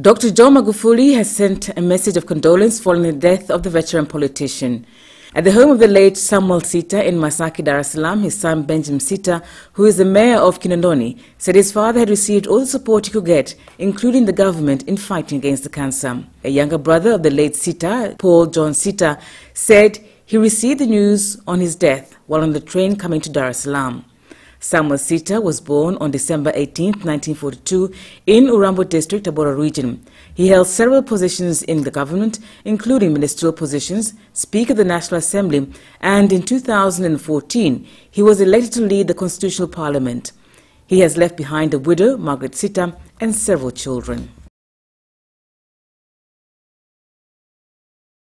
Dr. John Magufuli has sent a message of condolence following the death of the veteran politician. At the home of the late Samuel Sita in Masaki, Dar es Salaam, his son Benjamin Sita, who is the mayor of Kinondoni, said his father had received all the support he could get, including the government, in fighting against the cancer. A younger brother of the late Sita, Paul John Sita, said he received the news on his death while on the train coming to Dar es Salaam. Samuel Sita was born on December 18, 1942 in Urambo district, Abora region. He held several positions in the government, including ministerial positions, Speaker of the National Assembly, and in 2014, he was elected to lead the Constitutional Parliament. He has left behind a widow, Margaret Sita, and several children.